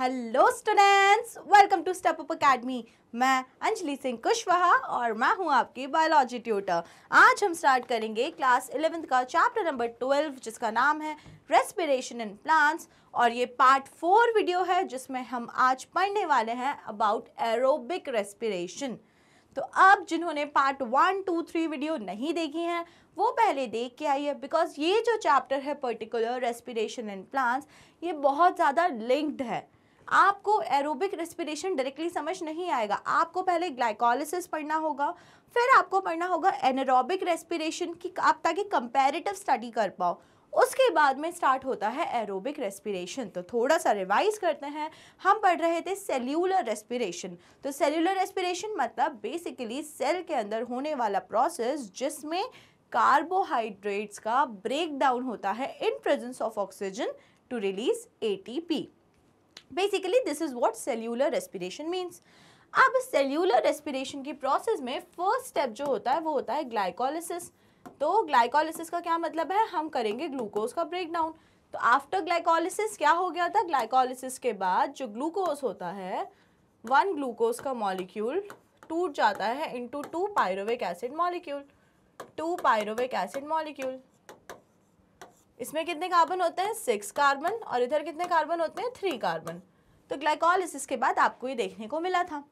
Hello students welcome to step up academy मैं अंजलि सिंह कुशवाहा और मैं हूं आपकी बायोलॉजी ट्यूटर आज हम स्टार्ट करेंगे क्लास इलेवेंथ का चैप्टर नंबर ट्वेल्व जिसका नाम है रेस्पिरेशन इन प्लांट्स और ये पार्ट फोर वीडियो है जिसमें हम आज पढ़ने वाले हैं अबाउट एरोबिक रेस्पिरेशन तो अब जिन्होंने part one two three video नहीं देखी हैं वो पहले देख के आइए बिकॉज ये जो चैप्टर है पर्टिकुलर रेस्पिरेशन इन प्लांट्स ये बहुत ज़्यादा लिंक्ड है आपको एरोबिक रेस्पिरेशन डायरेक्टली समझ नहीं आएगा आपको पहले ग्लाइकोलिसिस पढ़ना होगा फिर आपको पढ़ना होगा एनरोबिक रेस्पिरेशन की आप ताकि कंपेरेटिव स्टडी कर पाओ उसके बाद में स्टार्ट होता है एरोबिक रेस्पिरेशन तो थोड़ा सा रिवाइज करते हैं हम पढ़ रहे थे सेल्यूलर रेस्पिरेशन तो सेल्यूलर रेस्पिरेशन मतलब बेसिकली सेल के अंदर होने वाला प्रोसेस जिसमें कार्बोहाइड्रेट्स का ब्रेक डाउन होता है in presence of oxygen to release ATP basically this is what cellular respiration means अब सेल्यूलर रेस्पिरेशन की प्रोसेस में फर्स्ट स्टेप जो होता है वो होता है ग्लाइकोलिसिस तो ग्लाइकोलिसिस का क्या मतलब है हम करेंगे ग्लूकोज का ब्रेक डाउन तो आफ्टर ग्लाइकोलिसिस क्या हो गया था ग्लाइकोलिसिस के बाद जो ग्लूकोज होता है वन ग्लूकोज का मॉलिक्यूल टूट जाता है into two pyruvic acid molecule two pyruvic acid molecule इसमें कितने कार्बन होते हैं सिक्स कार्बन और इधर कितने कार्बन होते हैं थ्री कार्बन तो ग्लाइकोलिसिस के बाद आपको ये देखने को मिला था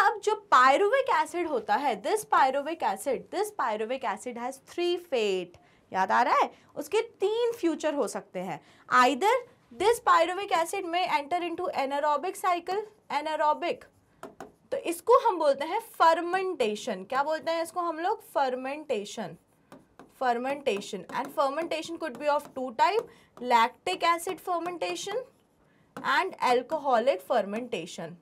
अब जो पायरोविक एसिड होता है this pyruvic acid this pyruvic acid has three fate याद आ रहा है उसके तीन फ्यूचर हो सकते हैं आइदर दिस पायरोविक एसिड में enter to anaerobic cycle anaerobic तो इसको हम बोलते हैं फर्मेंटेशन क्या बोलते हैं इसको हम लोग fermentation fermentation and fermentation could be of two type lactic acid fermentation and alcoholic fermentation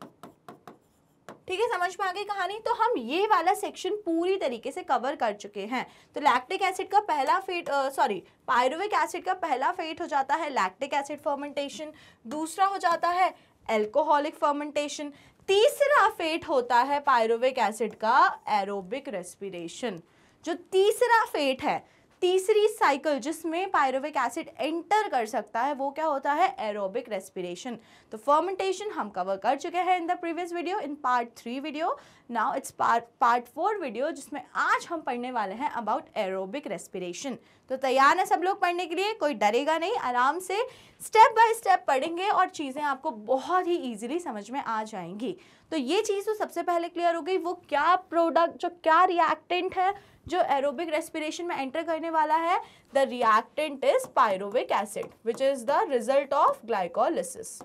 ठीक है समझ में आ गई कहानी तो हम ये वाला सेक्शन पूरी तरीके से कवर कर चुके हैं तो लैक्टिक एसिड का पहला फेट सॉरी पायरुविक एसिड का पहला फेट हो जाता है लैक्टिक एसिड फर्मेंटेशन दूसरा हो जाता है एल्कोहलिक फर्मेंटेशन तीसरा फेट होता है पायरुविक एसिड का एरोबिक रेस्पिरेशन जो तीसरा फेट है तीसरी साइकिल जिसमें पायरोविक एसिड एंटर कर सकता है वो क्या होता है एरोबिक रेस्पिरेशन तो फर्मेंटेशन हम कवर कर चुके हैं in the previous video in part three video now it's part part four video जिसमें आज हम पढ़ने वाले हैं अबाउट एरोबिक रेस्पिरेशन तो तैयार है सब लोग पढ़ने के लिए कोई डरेगा नहीं आराम से स्टेप बाय स्टेप पढ़ेंगे और चीज़ें आपको बहुत ही ईजिली समझ में आ जाएंगी तो ये चीज़ तो सबसे पहले क्लियर हो गई वो क्या प्रोडक्ट जो क्या रिएक्टेंट है जो एरोबिक रेस्पिरेशन में एंटर करने वाला है the reactant is pyruvic acid which is the result of glycolysis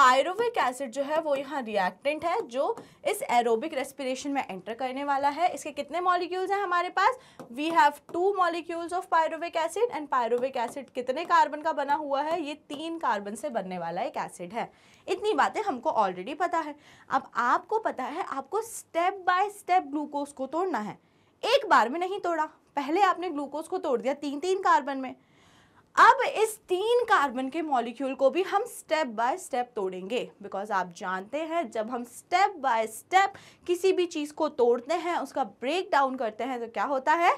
pyruvic acid जो है वो यहाँ रिएक्टेंट है जो इस एरोबिक रेस्पिरेशन में एंटर करने वाला है इसके कितने मॉलिक्यूल्स हैं हमारे पास we have two molecules of pyruvic acid and pyruvic acid कितने कार्बन का बना हुआ है ये तीन कार्बन से बनने वाला एक एसिड है इतनी बातें हमको ऑलरेडी पता है अब आपको पता है आपको स्टेप बाय स्टेप ग्लूकोज को तोड़ना है एक बार में नहीं तोड़ा पहले आपने ग्लूकोज को तोड़ दिया तीन तीन कार्बन में अब इस तीन कार्बन के मॉलिक्यूल को भी हम स्टेप बाय स्टेप तोड़ेंगे बिकॉज आप जानते हैं जब हम स्टेप बाय स्टेप किसी भी चीज़ को तोड़ते हैं उसका ब्रेक डाउन करते हैं तो क्या होता है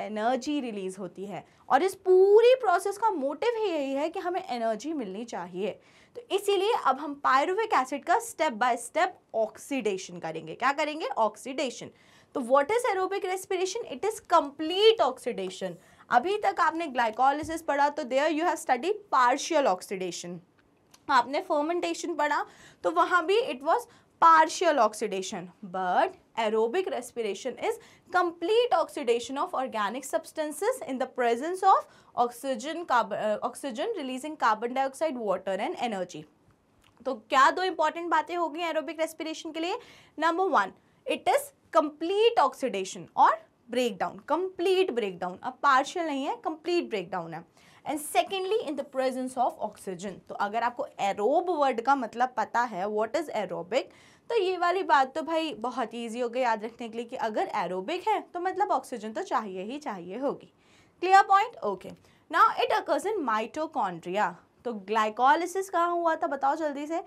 एनर्जी रिलीज होती है और इस पूरी प्रोसेस का मोटिव ही यही है कि हमें एनर्जी मिलनी चाहिए तो इसीलिए अब हम पायरुविक एसिड का स्टेप बाय स्टेप ऑक्सीडेशन करेंगे क्या करेंगे ऑक्सीडेशन तो what is aerobic respiration it is complete oxidation अभी तक आपने ग्लाइकोलिस पढ़ा तो there you have study partial oxidation आपने फर्मेंटेशन पढ़ा तो वहाँ भी it was partial oxidation but aerobic respiration is complete oxidation of organic substances in the presence of oxygen oxygen releasing carbon dioxide water and energy तो क्या दो important बातें होगी गई एरोबिक रेस्पिरेशन के लिए number one it is complete oxidation और breakdown break down अब पार्शियल नहीं है complete ब्रेकडाउन है and secondly in the presence of oxygen तो अगर आपको एरोब वर्ड का मतलब पता है वॉट इज़ एरोबिक तो ये वाली बात तो भाई बहुत ईजी हो गई याद रखने के लिए कि अगर एरोबिक है तो मतलब ऑक्सीजन तो चाहिए ही चाहिए होगी clear point okay now it occurs in mitochondria तो ग्लाइकोलिसिस कहाँ हुआ था बताओ जल्दी से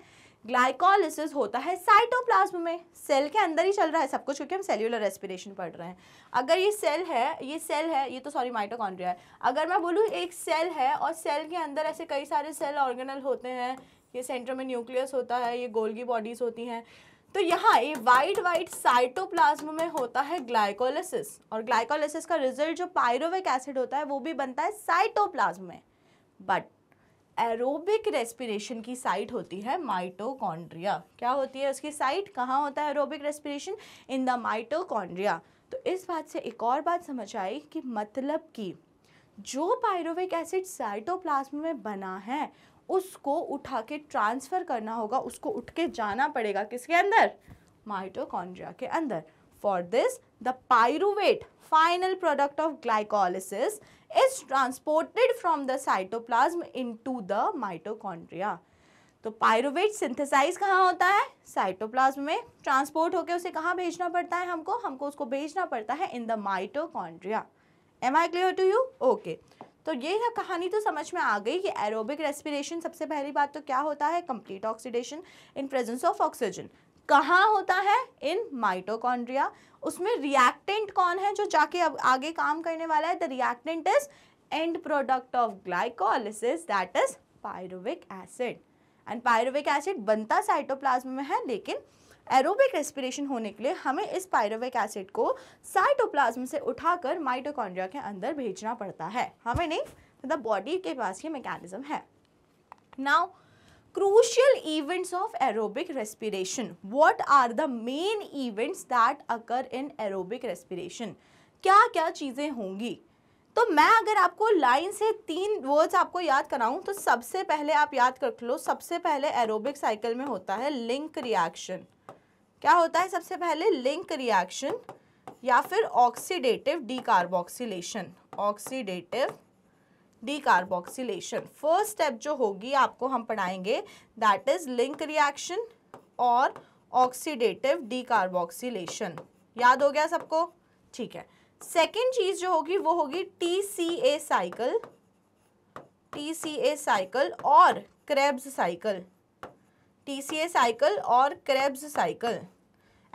ग्लाइकोलिसिस होता है साइटोप्लाज्म में सेल के अंदर ही चल रहा है सब कुछ क्योंकि हम सेल्यूलर रेस्पिरेशन पढ़ रहे हैं अगर ये सेल है ये सेल है ये तो सॉरी माइटोकॉन्ड्रिया है अगर मैं बोलूँ एक सेल है और सेल के अंदर ऐसे कई सारे सेल ऑर्गेनल होते हैं ये सेंटर में न्यूक्लियस होता है ये गोल्गी बॉडीज होती हैं तो यहाँ ये वाइट वाइट साइटोप्लाज्म में होता है ग्लाइकोलिसिस और ग्लाइकोलिसिस का रिजल्ट जो पायरोविक एसिड होता है वो भी बनता है साइटोप्लाज्म में बट एरोबिक रेस्पिरेशन की साइट होती है माइटोकॉन्ड्रिया क्या होती है उसकी साइट कहाँ होता है aerobic respiration in the mitochondria तो इस बात से एक और बात समझ आई कि मतलब कि जो पायरोविक एसिड साइटोप्लाज्म में बना है उसको उठा के ट्रांसफ़र करना होगा उसको उठ के जाना पड़ेगा किसके अंदर माइटोकॉन्ड्रिया के अंदर for this the pyruvate final product of glycolysis is transported from the cytoplasm into the mitochondria. तो पायरोवेट सिंथेसाइज कहाँ होता है साइटोप्लाज्म में ट्रांसपोर्ट होकर उसे कहाँ भेजना पड़ता है हमको हमको उसको भेजना पड़ता है in the mitochondria am I clear to you okay तो ये कहानी तो समझ में आ गई कि एरोबिक रेस्पिरेशन सबसे पहली बात तो क्या होता है complete oxidation in presence of oxygen कहाँ होता है इन माइटोकॉन्ड्रिया उसमें रिएक्टेंट कौन है जो जाके अब आगे काम करने वाला है the reactant is end product of glycolysis that is pyruvic acid and pyruvic acid बनता साइटोप्लाज्म में है लेकिन एरोबिक रेस्पिरेशन होने के लिए हमें इस पायरोविक एसिड को साइटोप्लाज्म से उठाकर माइटोकॉन्ड्रिया के अंदर भेजना पड़ता है हमें नहीं मतलब बॉडी के पास ये मैकेनिज्म है now crucial events of aerobic respiration. What are the main events that occur in aerobic respiration? क्या क्या चीज़ें होंगी तो मैं अगर आपको लाइन से तीन वर्ड्स आपको याद कराऊं तो सबसे पहले आप याद कर लो सबसे पहले एरोबिक साइकिल में होता है लिंक रिएक्शन क्या होता है सबसे पहले लिंक रिएक्शन या फिर oxidative decarboxylation oxidative decarboxylation first step जो होगी आपको हम पढ़ाएंगे दैट इज लिंक रिएक्शन और ऑक्सीडेटिव डीकार्बोक्सिलेशन याद हो गया सबको ठीक है सेकेंड चीज जो होगी वो होगी T C A cycle T C A cycle और Krebs cycle T C A cycle और क्रेब्स साइकिल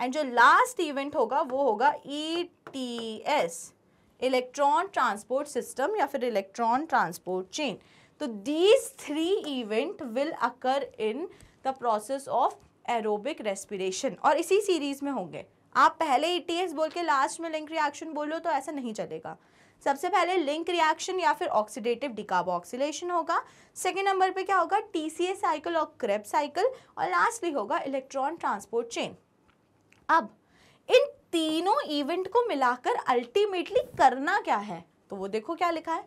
एंड जो लास्ट इवेंट होगा वो होगा E T S electron transport system या फिर इलेक्ट्रॉन ट्रांसपोर्ट चेन तो these three event will occur in the process of aerobic respiration और इसी सीरीज़ में होंगे आप पहले ई e बोल के लास्ट में लिंक रिएक्शन बोलो तो ऐसा नहीं चलेगा सबसे पहले लिंक रिएक्शन या फिर ऑक्सीडेटिव डिकाबोक्सिलेशन होगा सेकेंड नंबर पे क्या होगा टी साइकिल और क्रेप साइकिल और लास्टली होगा इलेक्ट्रॉन ट्रांसपोर्ट चेन अब इन तीनों इवेंट को मिलाकर अल्टीमेटली करना क्या है तो वो देखो क्या लिखा है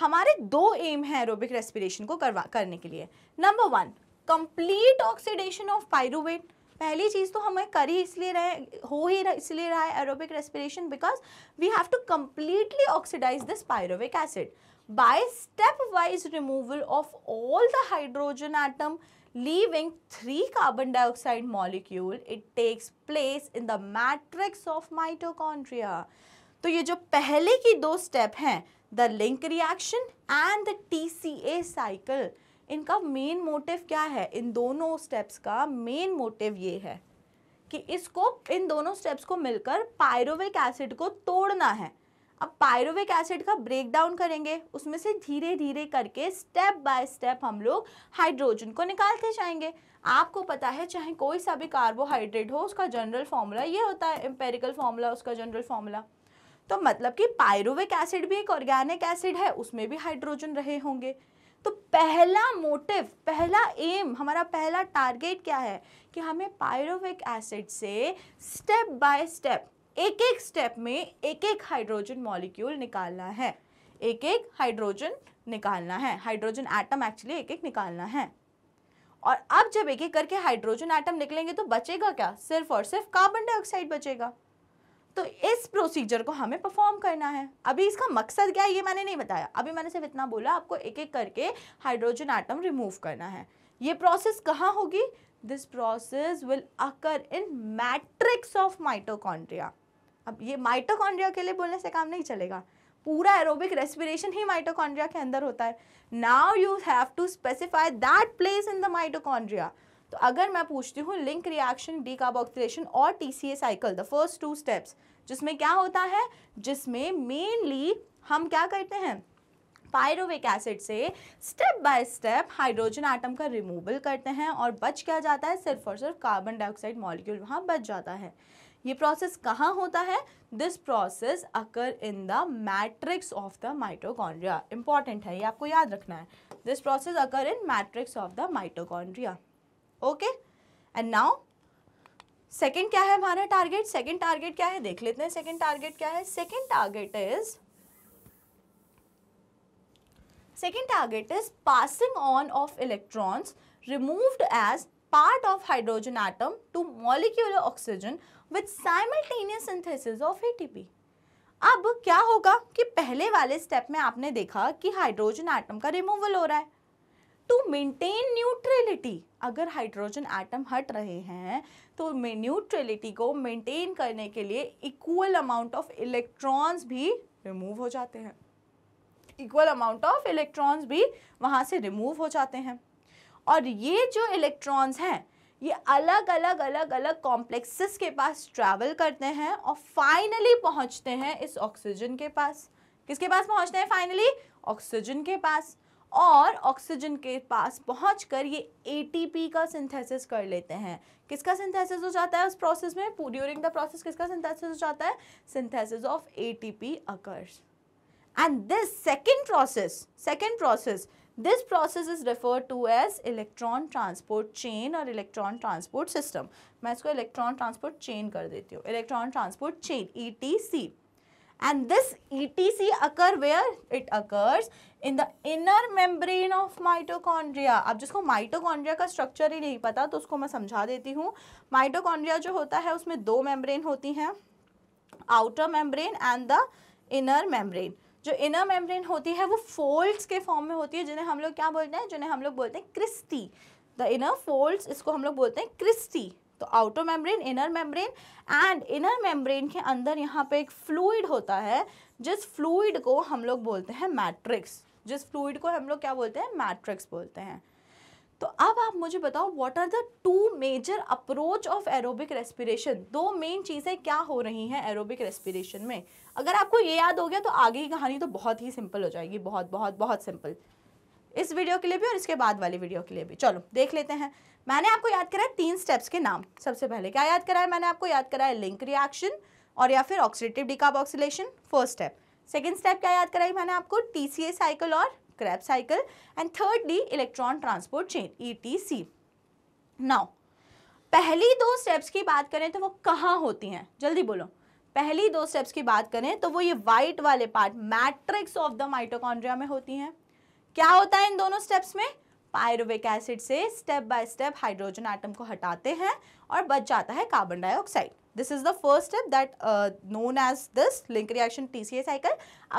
हमारे दो एम है एरोबिक रेस्पिरेशन को करवा करने के लिए number one complete oxidation of pyruvate पहली चीज़ तो हमें कर ही इसलिए रहे हो ही इसलिए रहा है aerobic respiration because we have to completely oxidize this pyruvic acid by step wise removal of all the hydrogen atom leaving 3 carbon dioxide molecule it takes place in the matrix of mitochondria तो ये जो पहले की दो step हैं the link reaction and the T C A cycle इनका main motive क्या है इन दोनों स्टेप्स का मेन मोटिव ये है कि इसको इन दोनों स्टेप्स को मिलकर पायरोविक एसिड को तोड़ना है अब पायरोविक एसिड का ब्रेक डाउन करेंगे उसमें से धीरे धीरे करके स्टेप बाय स्टेप हम लोग हाइड्रोजन को निकालते जाएंगे आपको पता है चाहे कोई सा भी कार्बोहाइड्रेट हो उसका जनरल फॉर्मूला ये होता है एम्पेरिकल फॉर्मूला उसका जनरल फॉर्मूला तो मतलब कि पायरोविक एसिड भी एक ऑर्गेनिक एसिड है उसमें भी हाइड्रोजन रहे होंगे तो पहला मोटिव पहला एम हमारा पहला टारगेट क्या है कि हमें पायरोविक एसिड से स्टेप बाय स्टेप एक एक स्टेप में एक एक हाइड्रोजन मॉलिक्यूल निकालना है एक एक हाइड्रोजन निकालना है हाइड्रोजन एटम एक्चुअली एक एक निकालना है और अब जब एक एक करके हाइड्रोजन एटम निकलेंगे तो बचेगा क्या सिर्फ और सिर्फ कार्बन डाइऑक्साइड बचेगा तो इस प्रोसीजर को हमें परफॉर्म करना है अभी इसका मकसद क्या है ये मैंने नहीं बताया अभी मैंने सिर्फ इतना बोला आपको एक एक करके हाइड्रोजन एटम रिमूव करना है ये प्रोसेस कहाँ होगी this process will occur in matrix of mitochondria अब ये माइटोकॉन्ड्रिया के लिए बोलने से काम नहीं चलेगा पूरा एरोबिक रेस्पिरेशन ही माइटोकॉन्ड्रिया के अंदर होता है now you have to specify that place in the mitochondria तो अगर मैं पूछती हूँ लिंक रिएक्शन डीकार्बोक्सिलेशन और A cycle the first two steps जिसमें क्या होता है जिसमें मेनली हम क्या करते हैं पायरोविक एसिड से step by step hydrogen atom का रिमूवल करते हैं और बच क्या जाता है सिर्फ और सिर्फ कार्बन डाइऑक्साइड मॉलिक्यूल वहाँ बच जाता है ये प्रोसेस कहाँ होता है this process occur in the matrix of the mitochondria important है ये आपको याद रखना है this process occur in matrix of the mitochondria okay and now second क्या है हमारा टारगेट सेकेंड टारगेट क्या है देख लेते हैं सेकेंड टारगेट क्या है second target is second target is passing on of electrons removed as part of hydrogen atom to molecular oxygen with simultaneous synthesis of ATP. अब क्या होगा कि पहले वाले स्टेप में आपने देखा कि हाइड्रोजन एटम का रिमूवल हो रहा है टू मेंटेन न्यूट्रलिटी अगर हाइड्रोजन एटम हट रहे हैं तो न्यूट्रलिटी को मेंटेन करने के लिए इक्वल अमाउंट ऑफ इलेक्ट्रॉन्स भी रिमूव हो जाते हैं इक्वल अमाउंट ऑफ इलेक्ट्रॉन्स भी वहाँ से रिमूव हो जाते हैं और ये जो इलेक्ट्रॉन्स हैं ये अलग अलग अलग अलग कॉम्प्लेक्सेस के पास ट्रैवल करते हैं और फाइनली पहुंचते हैं इस ऑक्सीजन के पास किसके पास पहुंचते हैं फाइनली ऑक्सीजन के पास और ऑक्सीजन के पास पहुँच ये ए का सिंथेसिस कर लेते हैं किसका सिंथेसिस हो जाता है उस प्रोसेस में ड्यूरिंग द प्रोसेस किसका सिंथेसिस हो जाता है synthesis of ATP occurs and this second process second process This process is referred to as electron transport chain or electron transport system. मैं इसको electron transport chain कर देती हूँ electron transport chain ETC. And this ETC occur where it occurs in the inner membrane of mitochondria. अब जिसको mitochondria का structure ही नहीं पता तो उसको मैं समझा देती हूँ Mitochondria जो होता है उसमें दो membrane होती हैं outer membrane and the inner membrane. जो इनर मेम्ब्रेन होती है वो फोल्ड्स के फॉर्म में होती है जिन्हें हम लोग क्या बोलते हैं जिन्हें हम लोग बोलते हैं क्रिस्टी द इनर फोल्ड्स इसको हम लोग बोलते हैं क्रिस्टी तो outer membrane inner membrane and inner membrane के अंदर यहाँ पे एक फ्लूइड होता है जिस फ्लूड को हम लोग बोलते हैं मैट्रिक्स जिस फ्लूड को हम लोग क्या बोलते हैं मैट्रिक्स बोलते हैं तो अब आप मुझे बताओ what are the two major approach of aerobic respiration दो मेन चीज़ें क्या हो रही हैं एरोबिक रेस्पिरेशन में अगर आपको ये याद हो गया तो आगे की कहानी तो बहुत ही सिंपल हो जाएगी बहुत बहुत बहुत सिंपल इस वीडियो के लिए भी और इसके बाद वाली वीडियो के लिए भी चलो देख लेते हैं मैंने आपको याद कराया तीन स्टेप्स के नाम सबसे पहले क्या याद कराया मैंने आपको याद कराया लिंक रिएक्शन और या फिर oxidative decarboxylation first step second step क्या याद कराई मैंने आपको टी साइकिल और Krebs cycle and third the electron transport chain E now पहली दो स्टेप्स की बात करें तो वो कहाँ होती हैं जल्दी बोलो पहली दो स्टेप्स की बात करें तो वो ये वाइट वाले part matrix of the mitochondria में होती हैं क्या होता है इन दोनों स्टेप्स में पायरुविक एसिड से step by step hydrogen atom को हटाते हैं और बच जाता है carbon dioxide this is the first step that known as this link reaction TCA cycle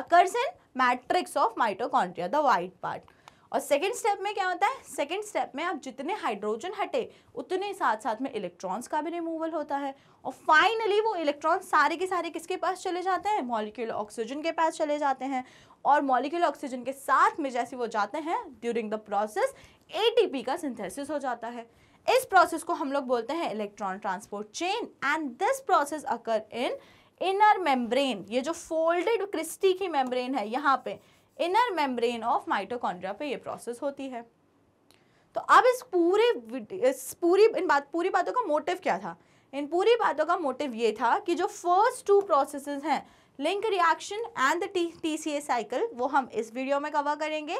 occurs in matrix of mitochondria the white part और सेकेंड स्टेप में क्या होता है सेकेंड स्टेप में आप जितने हाइड्रोजन हटे उतने साथ साथ में इलेक्ट्रॉन्स का भी रिमूवल होता है और फाइनली वो इलेक्ट्रॉन्स सारे के सारे किसके पास चले जाते हैं मॉलिक्यूल ऑक्सीजन के पास चले जाते हैं और मॉलिक्यूल ऑक्सीजन के साथ में जैसे वो जाते हैं ड्यूरिंग द प्रोसेस ए का सिंथेसिस हो जाता है इस प्रोसेस को हम लोग बोलते हैं electron transport chain and this process occur in inner membrane ये जो फोल्डेड क्रिस्टी की मेम्ब्रेन है यहाँ पे इनर मेम्ब्रेन ऑफ माइटोकॉन्ड्रिया पे ये प्रोसेस होती है तो अब इस पूरे इस पूरी इन बात पूरी बातों का मोटिव क्या था इन पूरी बातों का मोटिव ये था कि जो फर्स्ट टू प्रोसेस हैं link reaction and the T C A cycle वो हम इस वीडियो में कवर करेंगे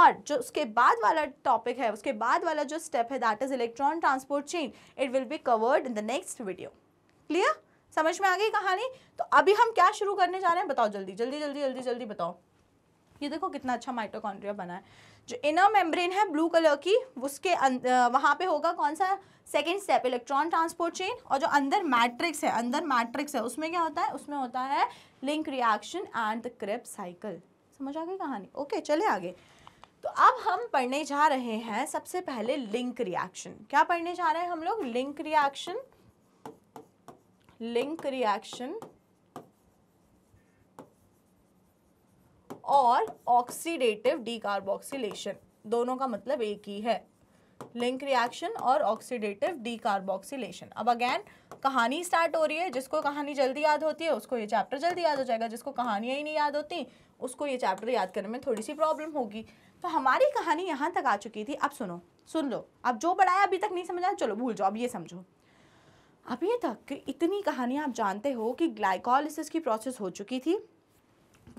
और जो उसके बाद वाला टॉपिक है उसके बाद वाला जो स्टेप है that is electron transport chain it will be covered in the next video clear समझ में आ गई कहानी तो अभी हम क्या शुरू करने जा रहे हैं बताओ जल्दी जल्दी जल्दी जल्दी जल्दी बताओ ये देखो कितना अच्छा माइटोकॉन्ड्रिया बना है जो इनर मेम्ब्रेन है ब्लू कलर की उसके अं-, वहाँ पे होगा कौन सा second step electron transport chain और जो अंदर मैट्रिक्स है अंदर मैट्रिक्स है उसमें क्या होता है उसमें होता है link reaction and the Krebs cycle समझ आ गई कहानी ओके चले आगे तो अब हम पढ़ने जा रहे हैं सबसे पहले लिंक रिएक्शन क्या पढ़ने जा रहे हैं हम लोग लिंक रिएक्शन लिंक रिएक्शन और ऑक्सीडेटिव डीकार्बोक्सिलेशन दोनों का मतलब एक ही है लिंक रिएक्शन और ऑक्सीडेटिव डीकार्बोक्सिलेशन अब अगेन कहानी स्टार्ट हो रही है जिसको कहानी जल्दी याद होती है उसको ये चैप्टर जल्दी याद हो जाएगा जिसको कहानियाँ ही नहीं याद होती उसको ये चैप्टर याद करने में थोड़ी सी प्रॉब्लम होगी तो हमारी कहानी यहाँ तक आ चुकी थी अब सुनो सुन लो अब जो बढ़ाया अभी तक नहीं समझा चलो भूल जाओ अब ये समझो अभी तक इतनी कहानियाँ आप जानते हो कि ग्लाइकोलिसिस की प्रोसेस हो चुकी थी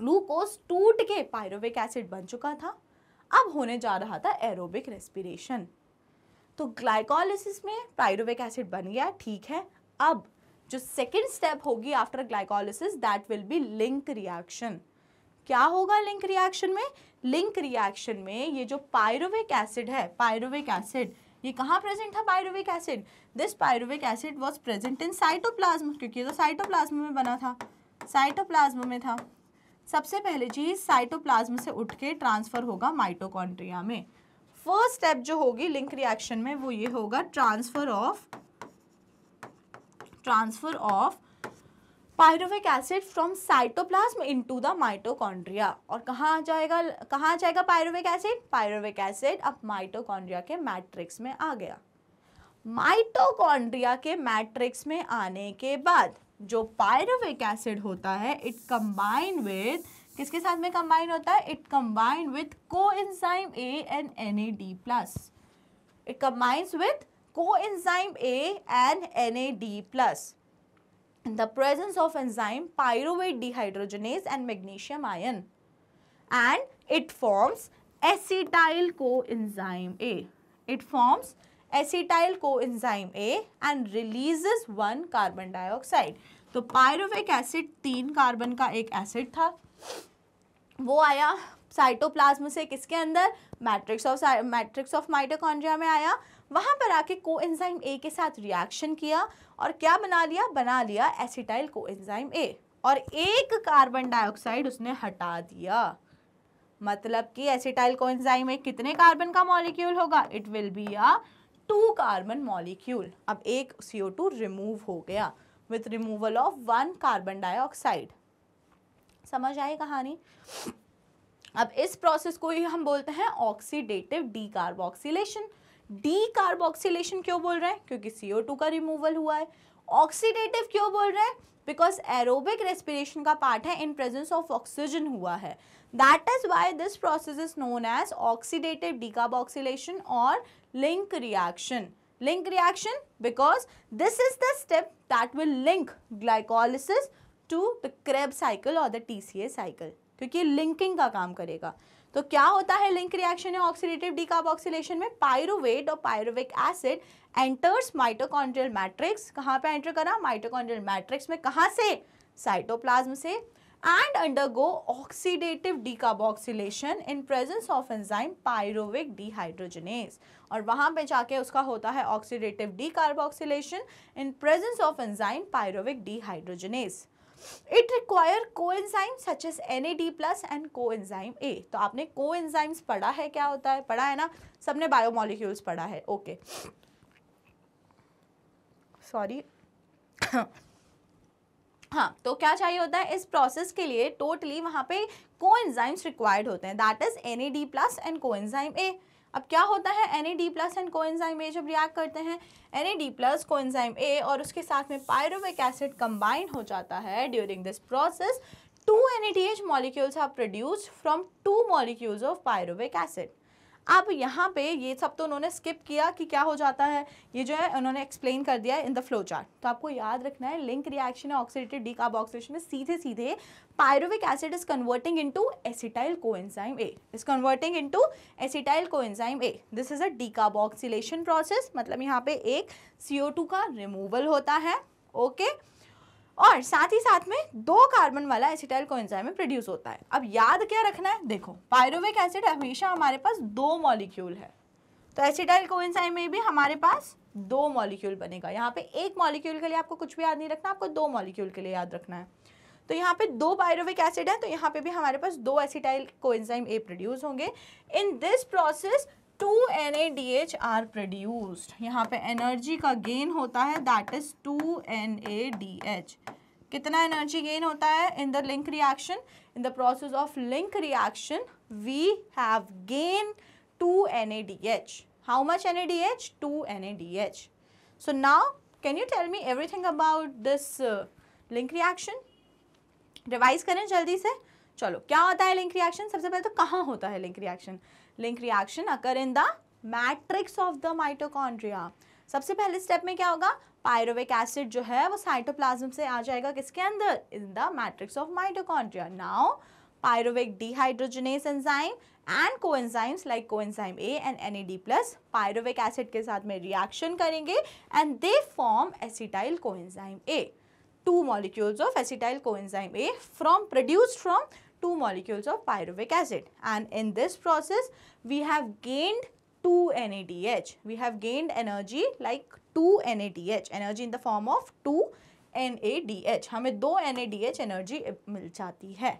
ग्लूकोज टूट के पायरोविक एसिड बन चुका था अब होने जा रहा था एरोबिक रेस्पिरेशन तो ग्लाइकोलिसिस में पायरोविक एसिड बन गया ठीक है अब जो सेकेंड स्टेप होगी after glycolysis that will be link reaction क्या होगा लिंक रिएक्शन में लिंक रिएक्शन में ये जो पायरोविक एसिड है पायरोविक एसिड ये कहाँ प्रेजेंट था pyruvic acid this pyruvic acid was present in cytoplasm क्योंकि ये तो साइटोप्लाज्म में बना था साइटोप्लाज्म में था सबसे पहले चीज साइटोप्लाज्म से उठ के ट्रांसफर होगा माइटोकॉन्ट्रिया में फर्स्ट स्टेप जो होगी लिंक रिएक्शन में वो ये होगा transfer of transfer of pyruvic acid from cytoplasm into the mitochondria और कहाँ जाएगा कहाँ जाएगा पायरोविक एसिड पायरोविक एसिड अब माइटोकॉन्ड्रिया के मैट्रिक्स में आ गया माइटोकॉन्ड्रिया के मैट्रिक्स में आने के बाद जो पायरोविक एसिड होता है इट कम्बाइन विद किसके साथ में कंबाइन होता है it combine with coenzyme A and N A D plus it combines with coenzyme A and N A D plus the presence of enzyme pyruvate dehydrogenase and magnesium ion and it forms acetyl coenzyme A it forms acetyl coenzyme A and releases one carbon dioxide तो pyruvic acid तीन carbon का एक acid था वो आया cytoplasm से किसके अंदर matrix of matrix of mitochondria में आया वहाँ पर आके को एंजाइम ए के साथ रिएक्शन किया और क्या बना लिया बना लिया एसिटाइल को एंजाइम ए और एक कार्बन डाइऑक्साइड उसने हटा दिया मतलब कि एसिटाइल को एंजाइम ए कितने कार्बन का मॉलिक्यूल होगा it will be a two carbon molecule अब एक सी रिमूव हो गया with removal of one carbon dioxide समझ आई कहानी अब इस प्रोसेस को ही हम बोलते हैं oxidative decarboxylation decarboxylation क्यों बोल रहे हैं क्योंकि CO2 का रिमूवल हुआ है ऑक्सीडेटिव क्यों बोल रहे हैं बिकॉज एरोबिक रेस्पिरेशन का पार्ट है इन प्रेजेंस ऑफ ऑक्सीजन हुआ है That is why this process is known as oxidative decarboxylation or link reaction. Link reaction because this is the step that will link glycolysis to the Krebs cycle or the TCA cycle. क्योंकि ये linking का काम करेगा तो क्या होता है link reaction या ऑक्सीडेटिव डिकार्बोक्सिलेशन में पायरुवेट और pyruvic acid enters mitochondrial matrix कहाँ पे एंटर करा माइटोकॉन्ड्रियल मैट्रिक्स में कहाँ से साइटोप्लाज्म से and undergo oxidative decarboxylation in presence of enzyme pyruvic dehydrogenase और वहाँ पे जाके उसका होता है oxidative decarboxylation in presence of enzyme pyruvic dehydrogenase it require coenzyme such as N A D plus and coenzyme A तो आपने को एंजाइम्स पढ़ा है क्या होता है पढ़ा है ना सबने बायोमोलिक्यूल्स पढ़ा है ओके okay. सॉरी हाँ तो क्या चाहिए होता है इस प्रोसेस के लिए टोटली वहाँ पे को रिक्वायर्ड होते हैं that is N A D plus and co A अब क्या होता है N A D plus and enzyme A जब रिएक्ट करते हैं N A D plus enzyme A और उसके साथ में पायरोविक एसिड कम्बाइन हो जाता है during this process two N A D H molecules are produced from two molecules of pyruvic acid अब यहाँ पे ये सब तो उन्होंने स्किप किया कि क्या हो जाता है ये जो है उन्होंने एक्सप्लेन कर दिया है इन द फ्लो चार्ट तो आपको याद रखना है link reaction oxidative decarboxylation में सीधे सीधे pyruvic acid is converting into acetyl coenzyme A is converting into acetyl coenzyme A this is a decarboxylation process मतलब यहाँ पे एक टू का रिमूवल होता है ओके okay? और साथ ही साथ में दो कार्बन वाला एसिटाइल कोएंजाइम में प्रोड्यूस होता है अब याद क्या रखना है देखो पायरोविक एसिड हमेशा हमारे पास दो मॉलिक्यूल है तो एसिटाइल कोएंजाइम में भी हमारे पास दो मॉलिक्यूल बनेगा यहाँ पे एक मॉलिक्यूल के लिए आपको कुछ भी याद नहीं रखना आपको दो मॉलिक्यूल के लिए याद रखना है तो यहाँ पे दो पायरोविक एसिड है तो यहाँ पे भी हमारे पास दो एसिटाइल कोएंजाइम ए प्रोड्यूस होंगे in this process two N A D H are produced यहाँ पे एनर्जी का गेन होता है that is two N A D H कितना एनर्जी गेन होता है in the link reaction in the process of link reaction we have gain two N A D H how much N A D how much NADH? 2 NADH. So now can you tell me everything about about this link reaction revise करें जल्दी से चलो क्या होता है link reaction सबसे पहले तो कहाँ होता है link reaction link reaction occur in the matrix of the mitochondria सबसे पहले स्टेप में क्या होगा पायरोविक एसिड जो है वो साइटोप्लाज्म से आ जाएगा किसके अंदर in the matrix of mitochondria now pyruvic dehydrogenase enzyme and coenzymes like coenzyme A and N plus pyruvic acid के साथ में रिएक्शन करेंगे and they form acetyl coenzyme A two molecules of acetyl coenzyme A from produced from two molecules of pyruvic acid and in this process we have gained 2 NADH. We have gained energy like 2 NADH, energy in the form of 2 NADH. हमें 2 NADH energy मिल जाती है.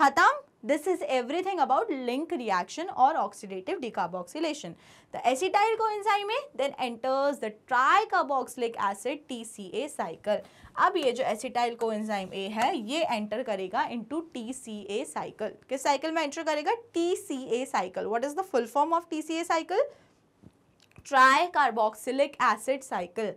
खत्म this is everything about link reaction और oxidative decarboxylation the acetyl coenzyme में then enters the tricarboxylic acid T C A cycle अब ये जो acetyl coenzyme ए है ये एंटर करेगा into T C A cycle किस cycle में एंटर करेगा T C A cycle what is the full form of T C A cycle tricarboxylic acid cycle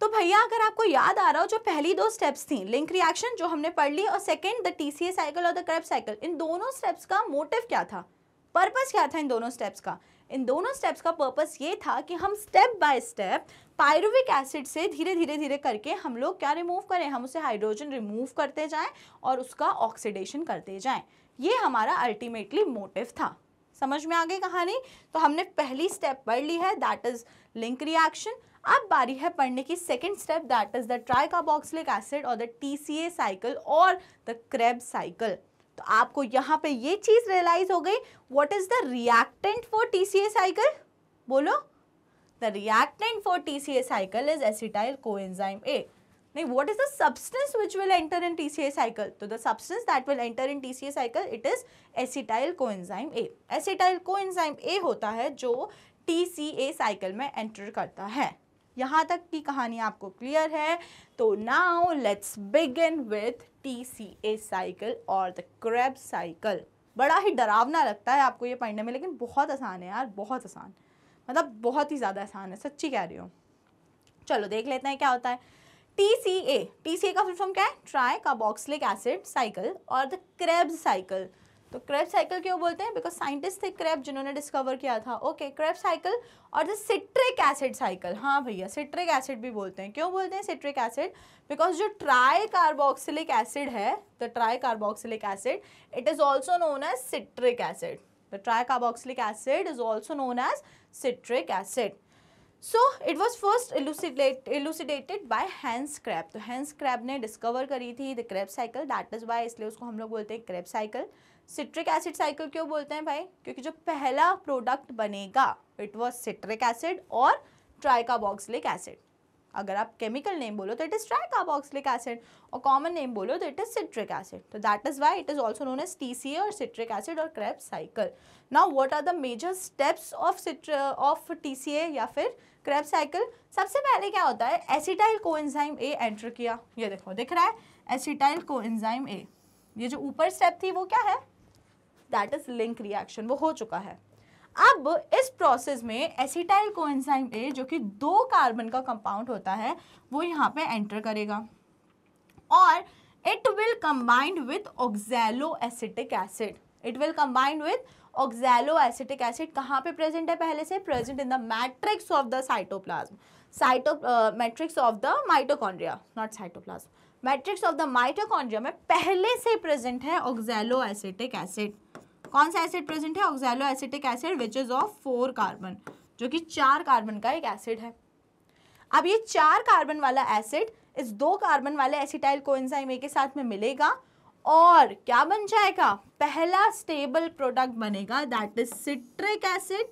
तो भैया अगर आपको याद आ रहा हो जो पहली दो स्टेप्स थी लिंक रिएक्शन जो हमने पढ़ ली और second the T C A cycle और द करप साइकिल इन दोनों स्टेप्स का मोटिव क्या था पर्पज़ क्या था इन दोनों स्टेप्स का इन दोनों स्टेप्स का पर्पस ये था कि हम step by step pyruvic acid से धीरे धीरे धीरे करके हम लोग क्या रिमूव करें हम उसे हाइड्रोजन रिमूव करते जाएं और उसका ऑक्सीडेशन करते जाएं ये हमारा अल्टीमेटली मोटिव था समझ में आ गई कहानी तो हमने पहली स्टेप पढ़ ली है दैट इज लिंक रिएक्शन अब बारी है पढ़ने की second step that is the tricarboxylic acid और द टीसीए साइकिल और द क्रेब साइकिल तो आपको यहाँ पे ये चीज़ रियलाइज हो गई what is the reactant for TCA cycle बोलो the reactant for TCA cycle is acetyl coenzyme A नहीं what is the substance which will enter in TCA cycle तो the substance that will enter in TCA cycle it is acetyl coenzyme A acetyl coenzyme A होता है जो TCA cycle में enter करता है यहाँ तक की कहानी आपको क्लियर है तो now let's begin with T C A cycle और द क्रैब साइकिल बड़ा ही डरावना लगता है आपको ये पढ़ने में लेकिन बहुत आसान है यार बहुत आसान मतलब बहुत ही ज़्यादा आसान है सच्ची कह रही हूँ चलो देख लेते हैं क्या होता है T C A T C ए का फुल फॉर्म क्या है ट्राई कार्बोक्सिलिक एसिड साइकिल और द क्रेब साइकिल तो क्रेप साइकिल क्यों बोलते हैं बिकॉज साइंटिस्ट थे क्रेप जिन्होंने डिस्कवर किया था ओके क्रेप साइकिल और द सिट्रिक एसिड साइकिल हाँ भैया सिट्रिक एसिड भी बोलते हैं क्यों बोलते हैं सिट्रिक एसिड बिकॉज जो ट्राई कार्बोक्सिलिक एसिड है the tricarboxylic acid it is also known as citric acid the tricarboxylic acid is also known as citric acid so it was first elucidate elucidated by Hans Krebs तो Hans Krebs ने discover करी थी the Krebs cycle that is by इसलिए उसको हम लोग बोलते हैं Krebs cycle citric acid cycle क्यों बोलते हैं भाई क्योंकि जो पहला प्रोडक्ट बनेगा इट वॉज सिट्रिक एसिड और ट्राइकाबॉक्सलिक एसिड अगर आप केमिकल नेम बोलो तो इट इज़ ट्राइकाबॉक्सलिक एसिड और कॉमन नेम बोलो तो इट इज़ सिट्रिक एसिड तो that is why it is also known as T C और सिट्रिक एसिड और Krebs cycle now what are the major steps of citr of T C A या फिर Krebs cycle सबसे पहले क्या होता है एसिटाइल को एंजाइम ए enter किया ये देखो दिख रहा है एसिटाइल को एंजाइम ए ये जो ऊपर स्टेप थी वो क्या है दैट इज लिंक रिएक्शन वो हो चुका है अब इस प्रोसेस में एसिटाइल कोएंजाइम ए जो कि दो कार्बन का कंपाउंड होता है वो यहाँ पे एंटर करेगा और it will combined with oxaloacetic acid it will combined with oxaloacetic acid कहाँ पे प्रेजेंट है पहले से present in the matrix of the cytoplasm cyto matrix of the mitochondria not cytoplasm matrix of the mitochondria में पहले से present है ऑक्जैलो oxaloacetic acid कौन सा एसिड प्रेजेंट है oxaloacetic acid which is of four carbon जो कि चार कार्बन का एक एसिड है अब ये चार कार्बन वाला एसिड इस दो कार्बन वाले एसिटाइल कोएंजाइम ए के साथ में मिलेगा और क्या बन जाएगा पहला स्टेबल प्रोडक्ट बनेगा दैट इज सिट्रिक एसिड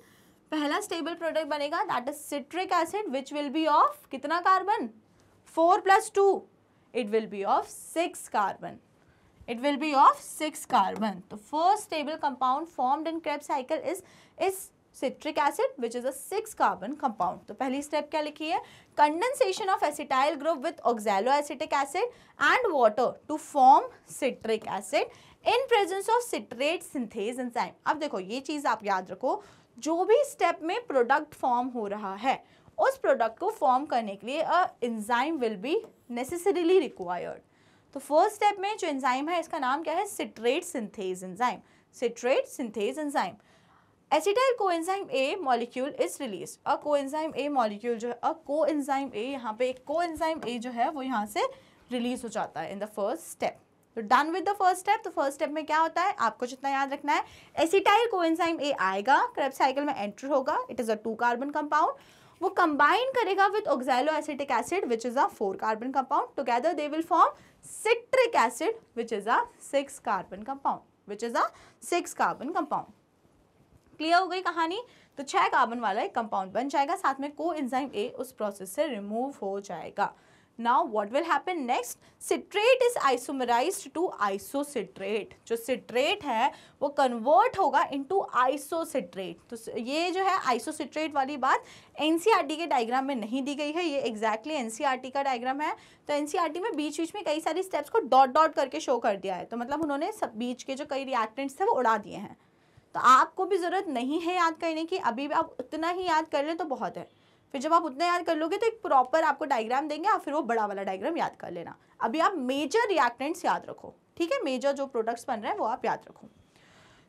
पहला स्टेबल प्रोडक्ट बनेगा that is citric acid which will be of कितना carbon four plus two it will be of six carbon it will be of 6 carbon. The first stable compound formed in Krebs cycle is is citric acid which is a 6 carbon compound. तो पहली step क्या लिखी है Condensation of acetyl group with oxaloacetic acid and water to form citric acid in presence of citrate synthase enzyme. अब देखो ये चीज़ आप याद रखो जो भी step में product form हो रहा है उस प्रोडक्ट को फॉर्म करने के लिए a enzyme will be necessarily required तो फर्स्ट स्टेप में जो एंजाइम है इसका नाम क्या है citrate synthase enzyme citrate synthase enzyme acetyl coenzyme A molecule is release a coenzyme A molecule जो है अ कोएंजाइम ए यहाँ पे एक कोएंजाइम ए जो है वो यहाँ से रिलीज हो जाता है इन द फर्स्ट स्टेप तो done with the first step तो फर्स्ट स्टेप में क्या होता है आपको जितना याद रखना है एसिटाइल कोएंजाइम ए आएगा क्रेप साइकिल में एंट्री होगा it is a two carbon compound वो कंबाइन करेगा with oxaloacetic acid which is a four carbon compound together they will form citric acid which is a six carbon compound which is a six carbon compound clear हो गई कहानी तो छह carbon वाला एक compound बन जाएगा साथ में को एंजाइम ए उस प्रोसेस से रिमूव हो जाएगा now what will happen next citrate is isomerized to isocitrate जो citrate है वो convert होगा into isocitrate तो ये जो है isocitrate वाली बात एन सी आर टी के डायग्राम में नहीं दी गई है ये exactly N C R T का डायग्राम है तो एन सी आर टी में बीच बीच में कई सारी स्टेप्स को डॉट डॉट करके शो कर दिया है तो मतलब उन्होंने सब बीच के जो कई रिएक्टेंट्स थे वो उड़ा दिए हैं तो आपको भी ज़रूरत नहीं है याद करने की अभी भी आप उतना ही याद कर लें तो बहुत है फिर जब आप उतना याद कर लोगे तो एक प्रॉपर आपको डायग्राम देंगे आप फिर वो बड़ा वाला डायग्राम याद कर लेना अभी आप मेजर रिएक्टेंट्स याद रखो ठीक है मेजर जो प्रोडक्ट्स बन रहे हैं वो आप याद रखो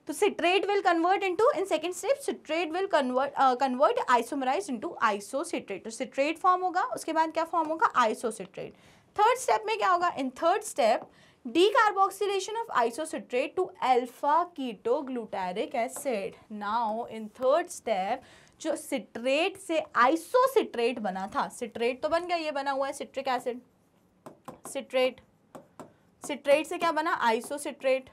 तो citrate will convert into in second step citrate will convert convert isomerise into isocitrate तो सिट्रेट फॉर्म होगा उसके बाद क्या फॉर्म होगा आइसो सिट्रेट थर्ड स्टेप में क्या होगा in third step decarboxylation of isocitrate to alpha ketoglutaric acid now in third step जो सिट्रेट से आइसोसिट्रेट बना था सिट्रेट तो बन गया ये बना हुआ है सिट्रिक एसिड सिट्रेट सिट्रेट से क्या बना isocitrate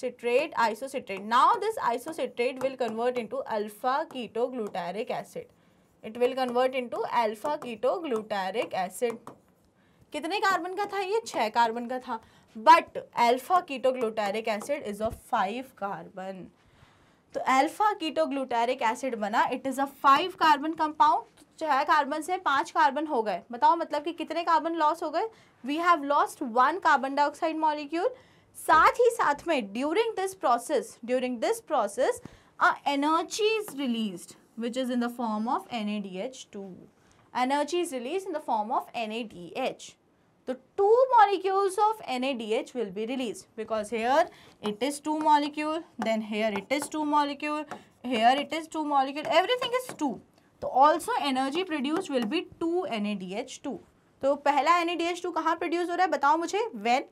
citrate isocitrate now this isocitrate will convert into alpha ketoglutaric acid it will convert into alpha ketoglutaric acid कितने कार्बन का था ये छह कार्बन का था but alpha ketoglutaric acid is of five carbon तो alpha ketoglutaric acid बना it is a five carbon compound छह कार्बन से पांच कार्बन हो गए बताओ मतलब कि कितने कार्बन लॉस हो गए we have lost one carbon dioxide molecule साथ ही साथ में during this process during this process a energy is release which is in the form of N energy is release in the form of N तो two molecules of NADH will be released because here it is two molecule, then here it is two molecule, here it is two molecule, everything is two. तो also energy produced will be two NADH2. तो पहला NADH2 कहाँ produce हो रहा है बताओ मुझे when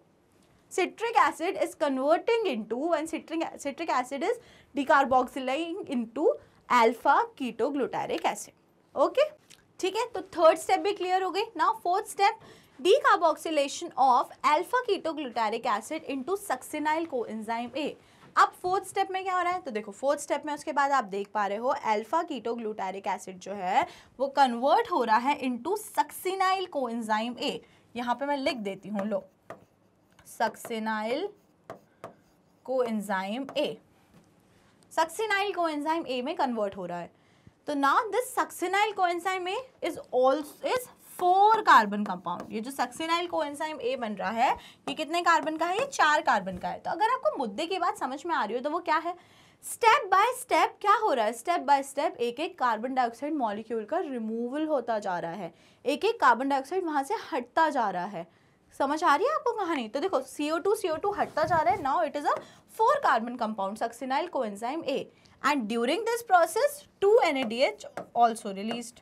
citric acid is converting into and citric citric acid is decarboxylating into alpha ketoglutyric acid. Okay? ठीक है तो थर्ड स्टेप भी क्लियर हो गई now fourth step decarboxylation of alpha acid into into coenzyme A अब fourth step में क्या हो रहा है तो देखो फोर्थ स्टेप में उसके बाद आप देख पा रहे हो अल्फा कीटोग्लूटारिक एसिड जो है वो कन्वर्ट हो रहा है इनटू सक्सिनाइल एंजाइम ए यहाँ पे मैं लिख देती हूँ लो succinyl enzyme A succinyl enzyme A में कन्वर्ट हो रहा है तो ना this succinyl enzyme A is also is four carbon compound ये जो सक्सेनाइल को एंजाइम ए बन रहा है ये कितने कार्बन का है ये चार कार्बन का है तो अगर आपको मुद्दे की बात समझ में आ रही हो तो वो क्या है स्टेप बाय स्टेप क्या हो रहा है स्टेप बाय स्टेप एक एक कार्बन डाइऑक्साइड मॉलिक्यूल का रिमूवल होता जा रहा है एक एक कार्बन डाइऑक्साइड वहाँ से हटता जा रहा है समझ आ रही है आपको कहानी तो देखो CO2 CO2 हटता जा रहा है now it is a four carbon compound succinyl coenzyme A and during this process two N A D H also released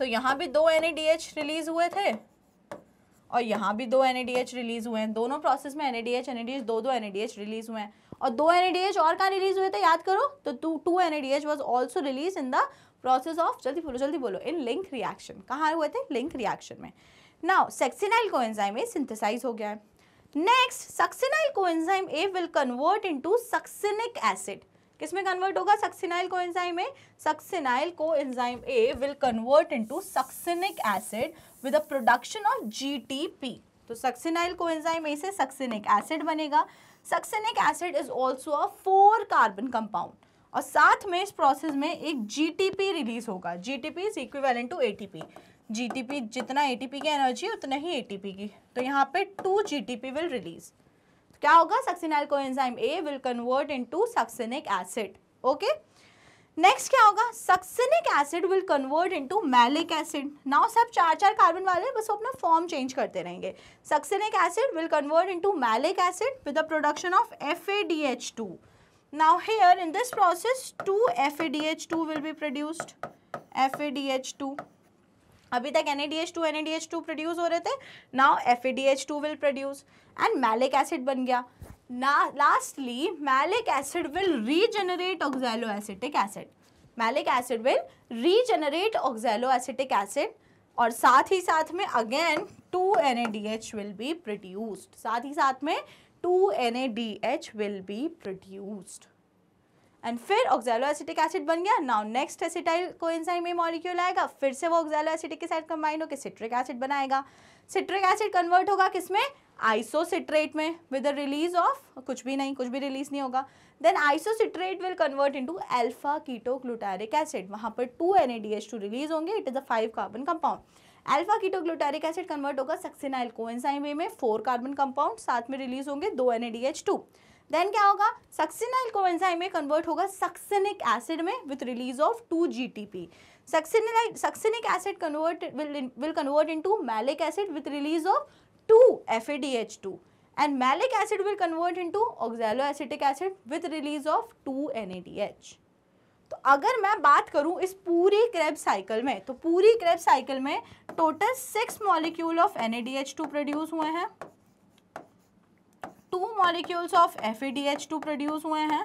तो यहाँ भी दो एन रिलीज हुए थे और यहाँ भी दो एन रिलीज हुए हैं दोनों प्रोसेस में एन ए दो दो एन रिलीज हुए हैं और दो एन और कहाँ रिलीज हुए थे याद करो तो two two N was also release in the process of जल्दी बोलो जल्दी बोलो इन लिंक रिएक्शन कहाँ हुए थे लिंक रिएक्शन में now succinyl coenzyme A synthesize हो गया है next succinyl coenzyme A will convert into succinic acid किसमें कन्वर्ट होगा succinyl coenzyme A succinyl coenzyme A will convert into succinic acid with a production of GTP तो succinyl coenzyme A से succinic acid बनेगा succinic acid is also a four carbon compound और साथ में इस process में एक GTP release होगा GTP is equivalent to ATP GTP जितना एटीपी की एनर्जी उतना ही एटीपी की तो यहाँ पे टू जीटीपी विल रिलीज़ क्या होगा succinyl coenzyme A will convert into succinic acid okay next क्या होगा succinic acid will convert into malic acid now सब चार चार कार्बन वाले बस वो अपना फॉर्म चेंज करते रहेंगे succinic acid will convert into malic acid with the production of F F A D H two two now here in this process A D H two will be produced F A D H two अभी तक N A D H two N A D H two produce हो रहे थे now F A D H two will produce and malic acid बन गया ना lastly maleic acid will regenerate oxaloacetic acid malic acid will regenerate oxaloacetic acid और साथ ही साथ में again two N A D H will be produced साथ ही साथ में two N A D H will be produced and फिर ऑक्जैलो एसिटिक एसिड बन गया now next acetyl coenzyme में मॉलिक्यूल आएगा फिर से वो ऑक्जैलो एसिटिक के साथ कंबाइन होकर सिट्रिक एसिड बनाएगा सिट्रिक एसिड कन्वर्ट होगा किसमें आइसोसिट्रेट में विद द रिलीज ऑफ कुछ भी नहीं कुछ भी रिलीज नहीं होगा then isocitrate will convert into alpha ketoglutaric acid वहाँ पर टू एन टू रिलीज होंगे it is a five carbon compound alpha ketoglutaric acid convert होगा सक्सिनाइल कोएंजाइम में फोर कार्बन कंपाउंड साथ में रिलीज होंगे दो N A D H two then क्या होगा सक्सिनाइल कोएंजाइम में कन्वर्ट होगा सक्सिनिक एसिड में with release of two G T P succinyl succinic acid convert will convert into malic acid with release of two F A D H two and malic acid will convert into oxalo will acid with release of two N A D H तो अगर मैं बात करूं इस पूरी Krebs cycle में तो पूरी क्रेब साइकिल में total six molecule of N A D H two produce हुए हैं two molecules of F two produce हुए हैं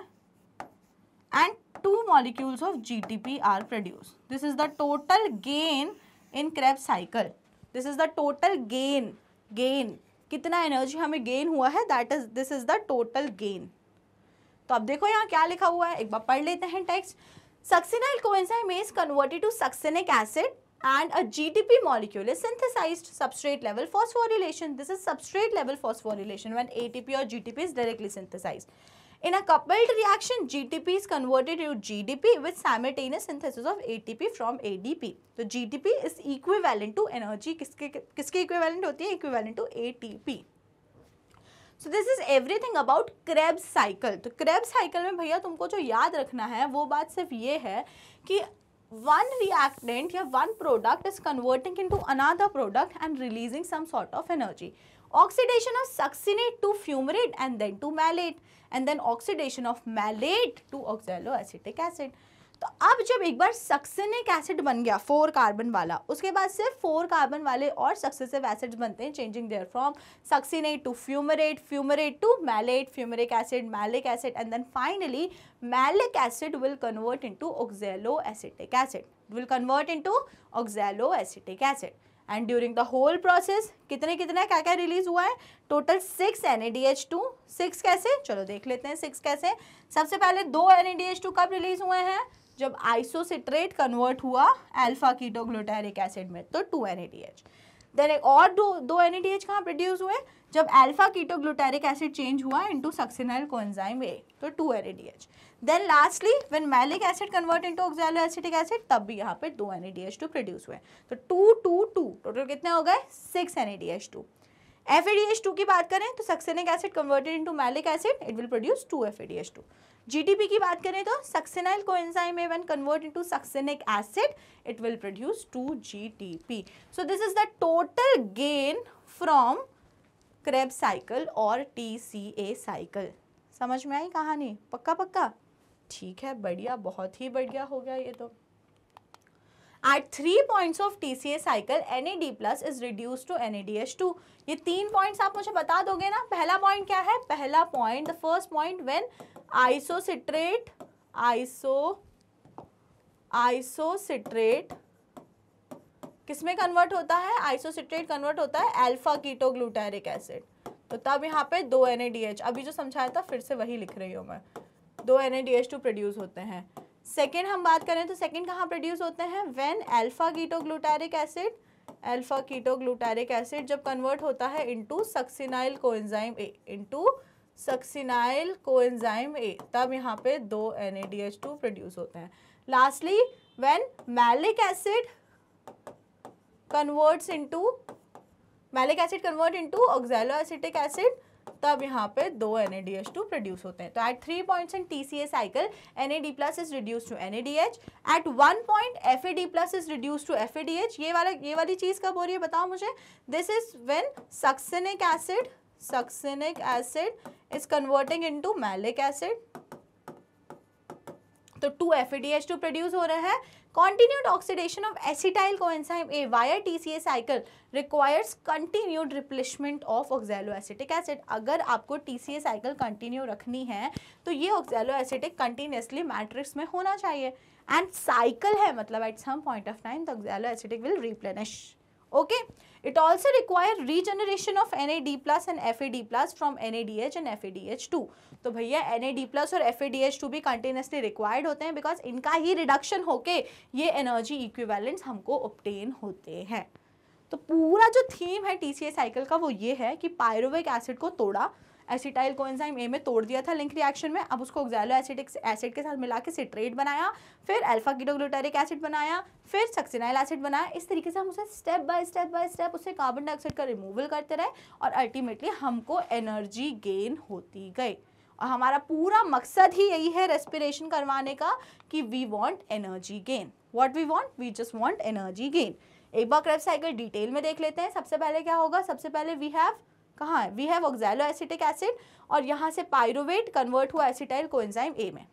and two molecules of G R produce this is the total gain in Krebs cycle this is the total gain gain कितना energy हमें gain हुआ है that is this is the total gain तो अब देखो यहाँ क्या लिखा हुआ है एक बार पढ़ लेते हैं text succinyl coenzyme is converted to succinic acid and a GTP molecule is synthesized substrate level phosphorylation. This is substrate level phosphorylation when ATP or GTP is directly synthesized. In a coupled reaction, GTP is converted into GDP with simultaneous synthesis of ATP from ADP. So GTP is equivalent to energy. किसके किसके equivalent होती है Equivalent to ATP. So this is everything about Krebs cycle तो Krebs cycle में भैया तुमको जो याद रखना है वो बात सिर्फ ये है कि one reactant या one product is converting into another product and releasing some sort of energy. Oxidation of succinate to fumarate and then to malate and then oxidation of malate to oxaloacetic acid. तो अब जब एक बार succinic acid बन गया four carbon वाला उसके बाद सिर्फ फोर कार्बन वाले और सक्सेसिव एसिड्स बनते हैं changing there from succinate to fumarate fumarate to malate fumaric acid malic acid and then finally malic acid will convert into oxaloacetic acid will convert into oxaloacetic acid and during the whole process कितने कितने क्या क्या release हुआ है total six N A D H two six कैसे चलो देख लेते हैं सिक्स कैसे सबसे पहले दो N A D H two कब रिलीज हुए हैं जब आइसोसिट्रेट कन्वर्ट हुआ अल्फा कीटोग्लूटारिक एसिड में तो टू एन देन एक और दो दो एन ई प्रोड्यूस हुए जब अल्फा कीटोग्लूटारिक एसिड चेंज हुआ इनटू सक्सिनल कोएंजाइम ए तो two N then lastly when malic acid convert into oxaloacetic acid तब भी यहाँ पे दो एन टू प्रोड्यूस हुए तो टू टू टू टोटल कितने हो गए सिक्स एन टू एफ की बात करें तो succinic acid converted into malic acid it will produce two F two GTP की बात करें तो सक्सेनाइल कोएंजाइम है when convert into succinic acid it will produce two GTP so this is the total gain from Krebs cycle और TCA cycle समझ में आई कहानी पक्का पक्का ठीक है बढ़िया बहुत ही बढ़िया हो गया ये तो at three points of TCA cycle NAD is reduced to NADH2 ये तीन points आप मुझे बता दोगे ना पहला point क्या है पहला point the first point when isocitrate iso isocitrate किसमें कन्वर्ट होता है आइसोसिट्रेट कन्वर्ट होता है अल्फा ग्लूटेरिक एसिड तो तब यहाँ पे दो एन अभी जो समझाया था फिर से वही लिख रही हूँ मैं दो एन टू प्रोड्यूस होते हैं सेकेंड हम बात करें तो सेकेंड कहाँ प्रोड्यूस होते हैं when alpha ketoglutaric acid alpha ketoglutaric acid जब कन्वर्ट होता है into succinyl coenzyme A into succinyl coenzyme A तब यहाँ पे दो एन प्रोड्यूस होते हैं lastly when malic acid converts into malic acid convert into oxaloacetic acid तब यहाँ पे दो एन प्रोड्यूस होते हैं तो at three points in T C A cycle N A D plus is reduce to N at one point F A D plus is reduce to F A D H ये वाला ये वाली चीज़ कब हो रही है बताओ मुझे this is when succinic acid succinic acid is converting into malic acid. तो two F A D H two produce हो रहे हैं continued oxidation of acetyl coenzyme A via T C A cycle requires continued replacement of oxaloacetic acid अगर आपको T C A cycle continue रखनी है तो ये ऑक्सैलो एसिटिक कंटिन्यूसली मैट्रिक्स में होना चाहिए एंड साइकिल है मतलब at some point of time तो oxaloacetic will replenish okay okay? It also requires regeneration of NAD plus and FAD plus from NADH and FADH2. तो भैया N A D plus और F A D H two भी continuously required होते हैं because इनका ही reduction होके ये energy equivalents हमको ऑप्टेन होते हैं तो पूरा जो थीम है टी सी टीसीए साइकिल का वो ये है कि पायरोविक एसिड को तोड़ा एसिटाइल कोएंजाइम ए में तोड़ दिया था लिंक रिएक्शन में अब उसको ऑक्जैलो एसिडिक एसिड के साथ मिला के सिट्रेट बनाया फिर अल्फा कीटोग्लूटारिक एसिड बनाया फिर सक्सिनाइल एसिड बनाया इस तरीके से हम उसे step by step by step उसे कार्बन डाइऑक्साइड का रिमूवल करते रहे और अल्टीमेटली हमको एनर्जी गेन होती गई और हमारा पूरा मकसद ही यही है रेस्पिरेशन करवाने का कि we want energy gain what we want we just want energy gain एक बार क्रेब साइकिल डिटेल में देख लेते हैं सबसे पहले क्या होगा सबसे पहले वी हैव कहाँ है we have oxaloacetic acid और यहाँ से पायरोवेट कन्वर्ट हुआ एसिटाइल कोएंजाइम ए में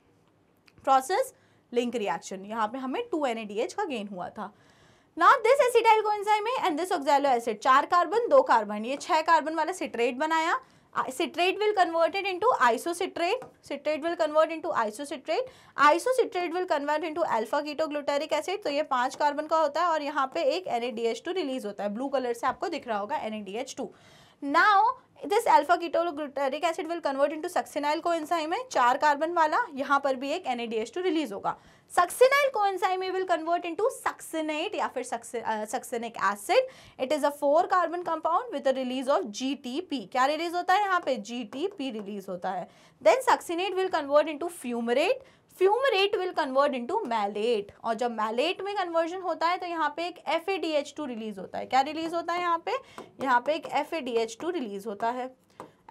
प्रोसेस लिंक रिएक्शन यहाँ पे हमें टू एन का गेन हुआ था नॉट दिस एसिटाइल कोएंजाइम है एंड दिस ऑक्जैलो एसिड चार कार्बन दो कार्बन ये छः कार्बन वाला सिट्रेट बनाया citrate will converted into isocitrate citrate will convert into isocitrate isocitrate will convert into alpha ketoglutaric acid तो ये पांच कार्बन का होता है और यहाँ पे एक एन रिलीज होता है ब्लू कलर से आपको दिख रहा होगा N now this alpha ketoglutaric acid will convert into succinyl coenzyme है चार कार्बन वाला यहाँ पर भी एक NADH2 रिलीज होगा succinyl coenzyme will convert into succinate या फिर succinic acid it is a four carbon compound with a release of GTP क्या रिलीज होता है यहाँ पे जीटीपी रिलीज होता है then succinate will convert into fumarate fumarate will convert into malate और जब मैलेट में कन्वर्जन होता है तो यहाँ पे एक एफ रिलीज होता है क्या रिलीज होता है यहाँ पे यहाँ पे एक एफ रिलीज होता है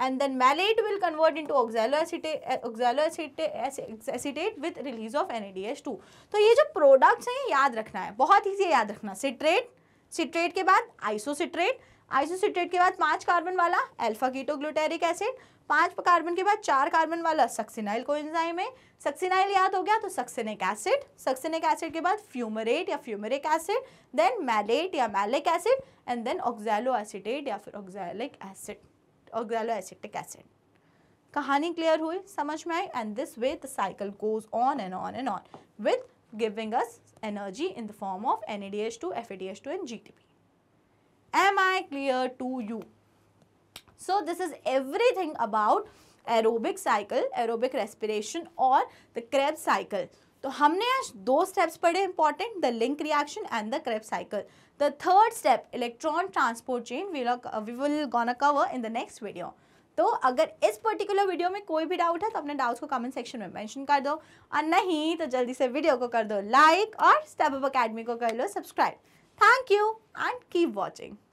and then malate will convert into oxaloacetate oxaloacetate acetate with release of NADH2 तो ये जो प्रोडक्ट्स हैं याद रखना है बहुत ईजी याद रखना सिट्रेट सिट्रेट के बाद आइसोसिट्रेट आइसोसिट्रेट के बाद पांच कार्बन वाला अल्फा कीटोग्लूटेरिक एसिड पांच कार्बन के बाद चार कार्बन वाला सक्सिनाइल को एंजाइम है सक्सिनाइल याद हो गया तो सक्सिनिक एसिड सक्सिनिक एसिड के बाद फ्यूमरेट या फ्यूमरिक एसिड देन मैलेट या malic acid and then oxaloacetate या फिर oxalic acid oxaloacetic acid कहानी क्लियर हुई समझ में आई and this way the cycle goes on and on and on with giving us energy in the form of NADH2, FADH2 and GTP. Am I clear to you so this is everything about aerobic cycle aerobic respiration और the Krebs cycle तो हमने आज दो steps पढ़े important the link reaction and the Krebs cycle the third step electron transport chain we will gonna cover in the next video तो अगर इस particular video में कोई भी डाउट है तो अपने डाउट्स को कमेंट सेक्शन में मेंशन कर दो और नहीं तो जल्दी से वीडियो को कर दो लाइक और स्टेप अप अकेडमी को कर लो subscribe thank you and keep watching